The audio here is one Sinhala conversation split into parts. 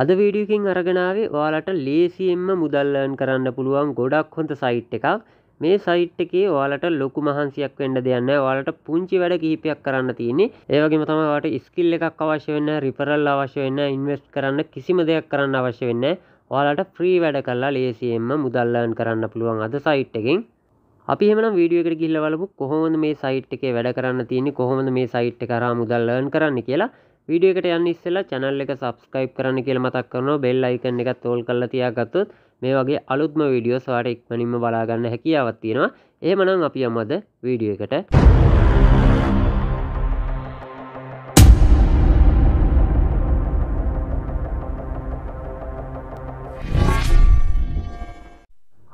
අද වීඩියකින් අරගෙනාවේ ඔයාලට ලේසියෙන්ම මුදල්ලන් කරන්න පුළුවන් ගොඩක් හොඳ සයිට් එකක් මේ සයිට් එකේ ඔයාලට ලොකු මහන්සියක් වෙන්න දෙන්න ඔයාලට පුංචි වැඩ කිහිපයක් කරන්න තියෙන්නේ ඒ වගේම තමයි ඔයාලට ස්කිල් එකක් අවශ්‍ය වෙන්න රිෆරල් අවශ්‍ය වෙන්න ඉන්වෙස්ට් කරන්න කිසිම දෙයක් කරන්න අවශ්‍ය වෙන්නේ ඔයාලට ෆ්‍රී වැඩ කරලා ලේසියෙන්ම මුදල්ලන් කරන්න පුළුවන් අද සයිට් එකෙන් අපි එහෙමනම් වීඩියෝ එකට ගිහිල්ලා බලමු කොහොමද මේ සයිට් එකේ වැඩ කරන්න තියෙන්නේ කොහොමද මේ සයිට් එක හරහා මුදල් ලර්න් කරන්න කියලා වීඩියෝ එකට යන්න ඉස්සෙල්ලා channel එක subscribe කරන්න කියලා මතක් කරනවා bell icon එකත් all කරලා තියාගත්තොත් මේ වගේ අලුත්ම වීඩියෝස් ඔයාලට ඉක්මනින්ම බලා ගන්න හැකියාවක් තියෙනවා. එහෙමනම් අපි යමු අද වීඩියෝ එකට.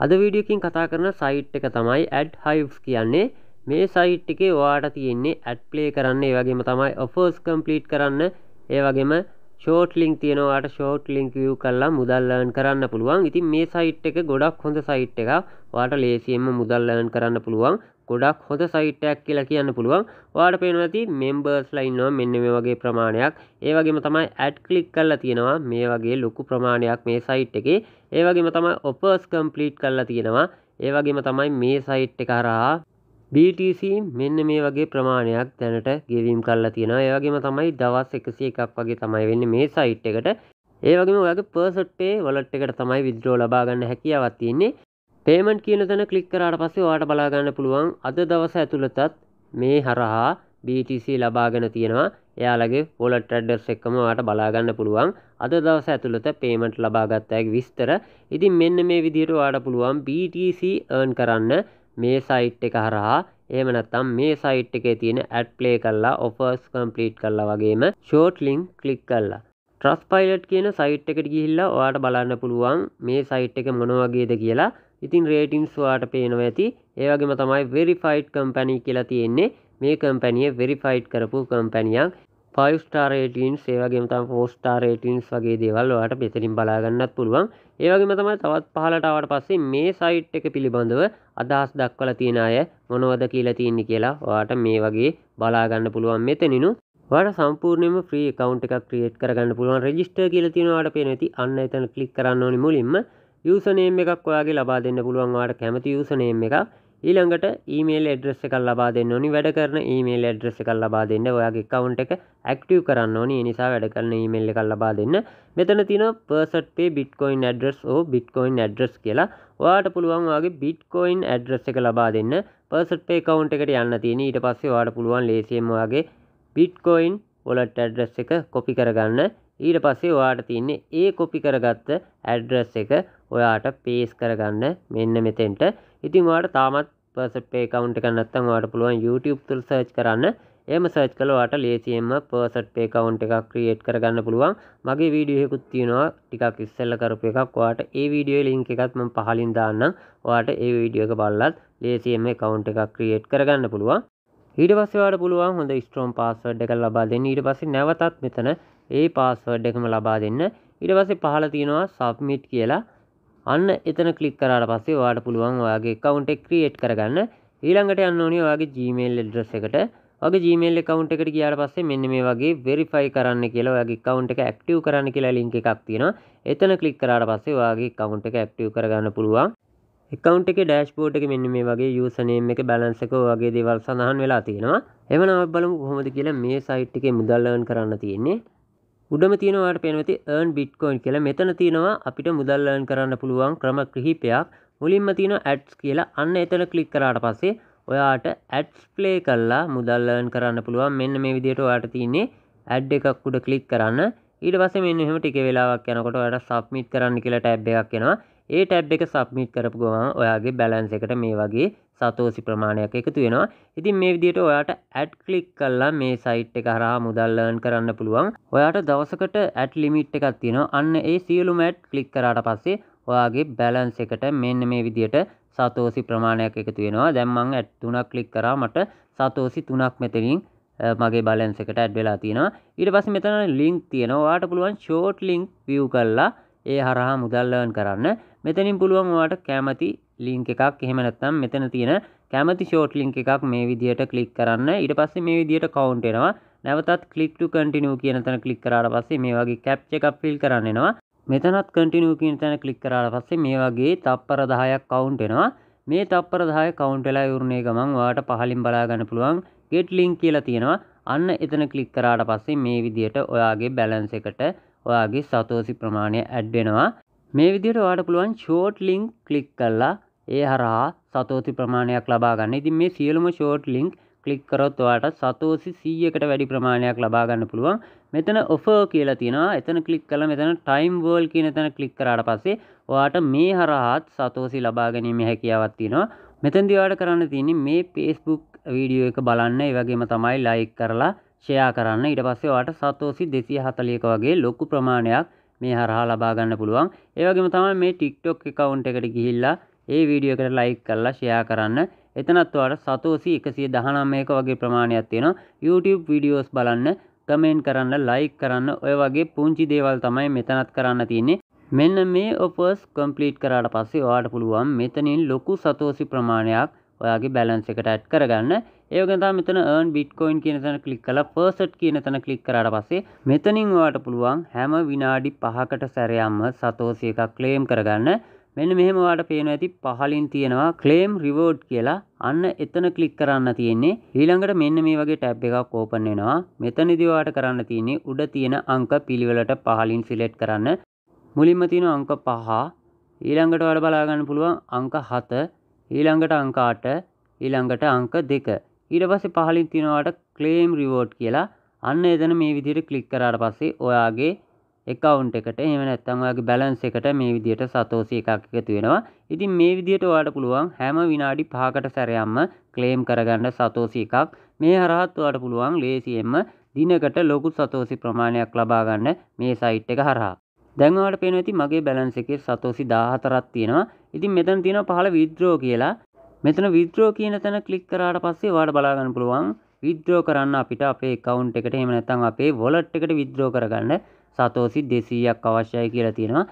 අද වීඩියකින් කතා කරන සයිට් එක තමයි ඇඩ් හයිස් කියන්නේ මේ සයිට් එකේ ඔයාට තියෙන්නේ ඇඩ් ප්ලේ කරන්න ඒ වගේම තමයි ඔෆර්ස් කම්ප්ලීට් කරන්න ඒ වගේම ෂෝට් ලිින්ක් තියෙනවාට ෂෝට් ලිින්ක් ියව් කල්ලා මුදල්ලන් කරන්න පුළුවන් ඉතින් මේ සයිට් එක ගොඩක් හොඳ සයිට් එක වාට ලේසියෙන්ම මුදල්ලන් කරන්න පුළුවන් ගොඩක් හොඳ සයිට්ටයක් කියලා කියන්න පුළුවන් වාට පේනවති මෙම්බර්ස් ලයින්නවා මෙන්න මේ වගේ ප්‍රමාණයක් ඒවගේම තමයි ඇඩ් කලික් කල්ලා තියෙනවා මේ වගේ ලොකු ප්‍රමාණයක් මේ සයිට් එකේ ඒවගේම තමයි ඔපර්ස් කම්පලීට් කල්ලා තියෙනවා ඒවගේම තමයි මේ සයිට් එක කරහා BTC මෙන්න මේ වගේ ප්‍රමාණයක් දැනට ගෙවීම් කරලා තියෙනවා. ඒ වගේම තමයි දවස් 101ක් වගේ තමයි වෙන්නේ මේ සයිට් එකට. ඒ වගේම ඔයාගේ Perfect Pay wallet එකට තමයි withdraw ලබා ගන්න හැකියාවක් තියෙන්නේ. payment කියන තැන ක්ලික් කරාට පස්සේ ඔයාලට බලා ගන්න පුළුවන් අද දවස ඇතුළතත් මේ හරහා BTC ලබාගෙන තියෙනවා. එයාලගේ wallet address එකම ඔයාලට බලා ගන්න පුළුවන්. අද දවස ඇතුළත payment ලබා ගත්ත විස්තර. ඉතින් මෙන්න මේ විදිහට ඔයාලට පුළුවන් BTC earn කරන්න මේ සයිට් එක හරහා එහෙම නැත්නම් මේ සයිට් එකේ තියෙන ඇඩ් ප්ලේ කරලා ඔෆර්ස් කම්ප්ලීට් කරලා වගේම ෂෝට් ලින්ක් ක්ලික් කරලා ට්‍රස් පයිලට් කියන සයිට් එකට ගිහිල්ලා ඔයාට බලන්න පුළුවන් මේ සයිට් එක මොන වගේද කියලා ඉතින් රේටින්ස් වාට පේනවා ඇති ඒ වගේම තමයි වෙරිෆයිඩ් කම්පැනි කියලා තියෙන්නේ මේ කම්පැනිය වෙරිෆයිඩ් කරපු කම්පැනියක් පයිස්ටාරේටන්ස් ඒවගේ තම ෆෝස්ටාරේටන්ස් වගේ දේවල් වාට පෙතරින් බලාගන්නත් පුළුවන් ඒවගේ මතම තවත් පහලටාවට පස්සේ මේ සයිට් එක පිළිබඳව අදහස් දක්වල තියෙන අය මොනවද කියලා තියන්නේ කියලා වාට මේ වගේ බලාගන්න පුළුවන් මෙතනිනු වට සම්පූර්ණයම ්‍රී කවන්් එක ක්‍රියට් කරගන්න පුළුවන් රජිස්ට කියල තිනවාට පෙනැති අන්න එතන කලික් කරන්න ඕනි මුලින්ම යසනේම එකක් ඔයාගේ ලබා දෙන්න පුළුවන් වාට කැමති යසනේම එකක් ඊළඟට ඊමේල් එඩ්‍රෙස් එකක් ලබා දෙන්න ඕනි වැඩ කරන ඊමේල් එඩ්‍රෙස් එකක් ලබා දෙන්න ඔයාගේ account එක active කරන්න ඕනි ඒ නිසා වැඩ කරන ඊමේල් එකක් ලබා දෙන්න මෙතන තියෙනවා person pay bitcoin address or bitcoin address කියලා ඔයාට පුළුවන් ඔයාගේ bitcoin address එක ලබා දෙන්න person pay account එකට යන්න තියෙන ඊට පස්සේ ඔයාට පුළුවන් ලේසියෙන් ඔයාගේ bitcoin wallet address එක copy කරගන්න ඊට පස්සේ ඔයාට තින්නේ ඒ කොපි කරගත්ත ඇඩ්‍රස් එක ඔයාට පේස් කරගන්න මෙන්න මෙතෙන්ට ඉතින් වාට තාමත් පර්සට්පේ කවුන්ට් එක නැත්නම් වාට පුළුවන් YouTube තුල සර්ච් කරන්න එහෙම සර්ච් කළා වාට ලේසියෙන්ම පර්සට්පේ කවුන්ට් එකක් ක්‍රියේට් කරගන්න පුළුවන් මගේ වීඩියෝ එකකුත් තියෙනවා ටිකක් ඉස්සෙල්ලා කරපු එකක් වාට ඒ වීඩියෝ ලින්ක් එකත් මම පහලින් දාන්නම් වාට ඒ වීඩියෝ එක බලලත් ලේසියෙන්ම කවුන්ට් එකක් ක්‍රියේට් කරගන්න පුළුවන් ඊට පස්සේවාට පුළුවන් හොඳ ස්ට්‍රෝම් පාස්වර්ඩ් එකක් ලබා දෙන්න ඊට පස්සේ නැවතත් මෙතන ඒ පාස්වර්ඩ් එකම ලබා දෙන්න ඊට පස්සේ පහළ තියෙනවා සබ්මිට් කියලා අන්න එතන කලික් කරට පස්සේ වාට පුළුවන් ඔයාගේ කවුන්ට ක්‍රියේට් කරගන්න ඊළඟට යන්න ඕනි ඔයාගේ ජීමේල් ඩ්‍රස් එකට ඔගේ ජීමේල් කවුන්ට එකට කියාට පස්සේ මෙන්න මේ වගේ වෙරිෆයි කරන්න කියලා ඔයාගේ කවුන්ට එක ඇක්ටිව් කරන්න කියලා ලින්ක එකක් තියෙනවා එතන කලික් කරාට පස්සේ ඔයාගේ කවුන්ට එක ඇක්ටිව් කරගන්න පුළුවන් එකකවන්් එක ඩෑස්්බෝට් එක මෙන්න මේ වගේ යසනයම් එක බැලන්සක වගේ දේවල් සඳහන් වෙලා තියෙනවා එමනව බලමු කොහොමද කියලා මේ සයිට් එක මුදල්ලවන් කරන්න තියෙන්නේ උඩම තියෙනවාට පෙනවති ඒන් බිට්කොයින් කියලා මෙතන තියෙනවා අපිට මුදල්ලන් කරන්න පුළුවන් ක්‍රම ක්‍රහිපයක් මුලින්ම තියෙන ඇඩ්ස් කියලා අන්න එතන කලික් කරාට පස්සේ ඔයාට ඇඩ්ස් ප්ලේ කල්ලා මුදල්ලන් කරන්න පුළුවන් මෙන්න මේ විදියට ඔයාට තියන්නේ ඇඩ් එකක් උඩ කලික් කරන්න ඊට පස්සේ මෙන්න එහෙම ටික වෙලාවක් යනකොට ඔයාට සබ්මිට් කරන්න කියලා ටැබ් එකක් එනවා ඒ ටැබ් එක සබ්මිට් කරපු ගමන් ඔයාගේ බැලන්ස් එකට මේ වගේ සතෝසි ප්‍රමාණයක් එකතු වෙනවා ඉතින් මේ විදියට ඔයාට ඇඩ් කලික් කල්ලා මේ සයිට් එක හරහා මුදල් ලර්න් කරන්න පුළුවන් ඔයාට දවසකට ඇඩ් ලිමිට් එකක් තියෙනවා අන්න ඒ සියලුම ඇඩ් ක්ලික් කරාට පස්සේ ඔයාගේ බැලන්ස් එකට මෙන්න මේ විදියට සතෝසි ප්‍රමාණයක් එකතු වෙනවා දැන් මම ඇඩ් තුනක් ක්ලික් කරා මට සතෝසි තුනක් මෙතනින් මගේ බලන්ස එකට ඇඩ් වෙලා තියෙනවා ඊට පස්සේ මෙතන ලින්ක් තියෙනවා ඔයාලට පුළුවන් ෂෝට් ලින්ක් view කරලා ඒ හරහා මුදල්ලවන් කරන්න මෙතනින් පුළුවන් වාට කෑමති ලිංක එකක් එහෙම නැත්තම් මෙතන තියෙන කැමති ෂෝට් ලිංක එකක් මේ විදියට ක්ලික් කරන්න ඊට පස්සේ මේ විදියට කවුන්ට් වෙනවා නැවතත් click to continue කියන තැන click කරාට පස්සේ මේ වගේ captcha එකක් fill කරන්න එනවා මෙතනත් continue කියන තැන click කරාට පස්සේ මේ වගේ තප්පර 10ක් count වෙනවා මේ තප්පර 10 count වෙලා ඉවරුනේ ගමන් ඔයාට පහලින් බලා ගන්න පුළුවන් get link කියලා තියෙනවා අන්න එතන click කරාට පස්සේ මේ විදියට ඔයාගේ balance එකට ඔයාගේ සතෝසි ප්‍රමාණය ඇඩ්වෙනවා මේ විදිහට ඔයාට පුළුවන් ෂෝට් ලින්ක් ක්ලික් කරලා ඒ හරහා සතෝසි ප්‍රමාණයක් ලබා ගන්න. ඉතින් මේ සියලුම ෂෝට් ලින්ක් ක්ලික් කරොත් ඔයාට සතෝසි 100කට වැඩි ප්‍රමාණයක් ලබා ගන්න පුළුවන්. මෙතන ඔෆර් කියලා තියෙනවා. එතන ක්ලික් කළා මෙතන ටයිම් වර්ල්ඩ් කියන එතන ක්ලික් කරාට පස්සේ ඔයාට මේ හරහාත් සතෝසි ලබා ගැනීමේ හැකියාවක් තියෙනවා. මෙතෙන්දී ඔයාලට කරන්න තියෙන්නේ මේ Facebook වීඩියෝ එක බලන්න. ඒ වගේම තමයි ලයික් කරලා ෂෙයා කරන්න ඊට පස්සේ ඔයාලට සතෝසි 240ක වගේ ලොකු ප්‍රමාණයක් මේ හරහා ලබා ගන්න පුළුවන්. ඒ වගේම තමයි මේ TikTok account එකට ගිහිල්ලා ඒ වීඩියෝ එකට like කරලා ෂෙයා කරන්න. එතනත් ඔයාලට සතෝසි 119ක වගේ ප්‍රමාණයක් තියෙනවා. YouTube videos බලන්න, comment කරන්න, like කරන්න ඔය වගේ පුංචි දේවල් තමයි මෙතනත් කරන්න තියෙන්නේ. මෙන්න මේ ඔෆර්ස් කම්ප්ලීට් කරාට පස්සේ ඔයාට පුළුවන් මෙතනින් ලොකු සතෝසි ප්‍රමාණයක් ඔයාගේ බැලන්ස් එකට ඇඩ් කරගන්න. ඒවගෙතා මෙතන ර්න් බිට්කොයින් කියන තැන කලික් කල පර්සට් කියන තැන කලික් කරට පස්සේ මෙතනින් වාට පුළුවන් හැම විනාඩි පහකට සැරයම්ම සතෝසය එකක් ක්ලේම් කරගන්න මෙන්න මෙහෙමවාට පේන ඇති පහලින් තියෙනවා ක්ලේම් රිවෝඩ් කියලා අන්න එතන කලික් කරන්න තියෙන්නේ ඊළඟට මෙන්න මේ වගේ ටැබ් එකක් ඕපන් වෙනවා මෙතනදිවාට කරන්න තියන්නේ උඩ තියෙන අංක පිළිවෙලට පහලින් සිලෙට් කරන්න මුලින්ම තියෙන අංක පහ ඊළඟට වඩ බලාගන්න පුළුවන් අංක හත ඊළඟට අංකාට ඊළඟට අංක දෙක ඊට පස්සේ පහලින් තියෙනවාට ක්ලේම් රිවෝඩ් කියලා අන්න එතන මේ විදිහට ක්ලික් කරාට පස්සේ ඔයාගේ account එකට එහෙම නැත්නම් ඔයාගේ balance එකට මේ විදිහට සතෝසි එකක් එකතු වෙනවා. ඉතින් මේ විදිහට ඔයාලට පුළුවන් හැම විනාඩි 5කට සැරයක්ම ක්ලේම් කරගන්න සතෝසි එකක්. මේ හරහත් ඔයාලට පුළුවන් ලේසියෙන්ම දිනකට ලොකු සතෝසි ප්‍රමාණයක් ලබා ගන්න මේ සයිට් එක හරහා. දැන් ඔයාලට පේනවා ඉතින් මගේ බැලන්ස් එකේ සතෝසි 14ක් තියෙනවා. ඉතින් මෙතන තියෙනවා පහළ withdraw කියලා. මෙතන විද්‍රෝ කියන තැන ක්ලික් කරාට පස්සේ ඔයාලට බලා ගන්න පුළුවන් විද්‍රෝ කරන්න අපිට අපේ account එකට එහෙම නැත්නම් අපේ wallet එකට විද්‍රෝ කරගන්න සතෝසි 200ක් අවශ්‍යයි කියලා තියෙනවා.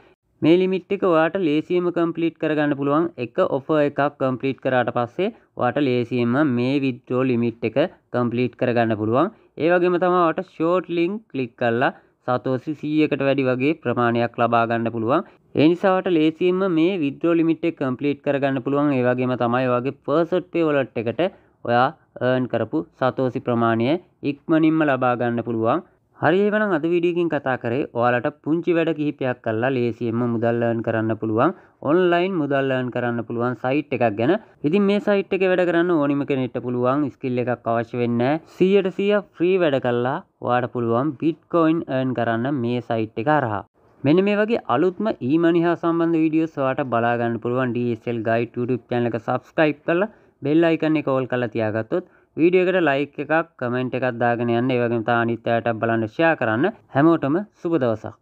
මේ ලිමිට් එක ඔයාට ලේසියෙන්ම කම්ප්ලීට් කරගන්න පුළුවන්. එක ඔෆර් එකක් කම්ප්ලීට් කරාට පස්සේ ඔයාට ලේසියෙන්ම මේ විත්ඩ්‍රෝ ලිමිට් එක කම්ප්ලීට් කරගන්න පුළුවන්. ඒ වගේම තමයි ඔයාට ෂෝට් ලින්ක් ක්ලික් කරලා සතෝසි 100කට වැඩි වගේ ප්‍රමාණයක් ලබා ගන්න පුළුවන්. ඒනිසාට ලේසිම මේ විදෝ ලිමිට් එක කම්ප්ලීට් කරගන්න පුළුවන් ඒ වගේම තමයි ඔයාගේ පර්සට් පේ වලට් එකට ඔයා earn කරපු සතෝසි ප්‍රමාණය ඉක්මනින්ම ලබා ගන්න පුළුවන්. හරි එහෙනම් අද වීඩියෝ එකකින් කතා කරේ ඔයාලට පුංචි වැඩ කිහිපයක් කරලා ලේසියෙන්ම මුදල් earn කරන්න පුළුවන් ඔන්ලයින් මුදල් earn කරන්න පුළුවන් සයිට් එකක් ගැන. ඉතින් මේ සයිට් එකේ වැඩ කරන්න ඕනිම කෙනෙක්ට පුළුවන් ස්කිල් එකක් අවශ්‍ය වෙන්නේ නැහැ. 100% ෆ්‍රී වැඩ කළා ඔයාට පුළුවන් බිට්කොයින් earn කරන්න මේ සයිට් එක හරහා. මෙන්න මේ වගේ අලුත්ම ඊමනි හා සම්බන්ධ වීඩියෝ සවාට බලාගන්න පුළුවන් DSL ගයිඩ් YouTube channel එක subscribe කරලා bell icon එක ඕල් කරලා තියාගත්තොත් වීඩියෝ එකට like එකක් comment එකක් දාගෙන යන්න ඒ වගේම තා අනිත් අයට බලන්න share කරන්න හැමෝටම සුබ දවසක්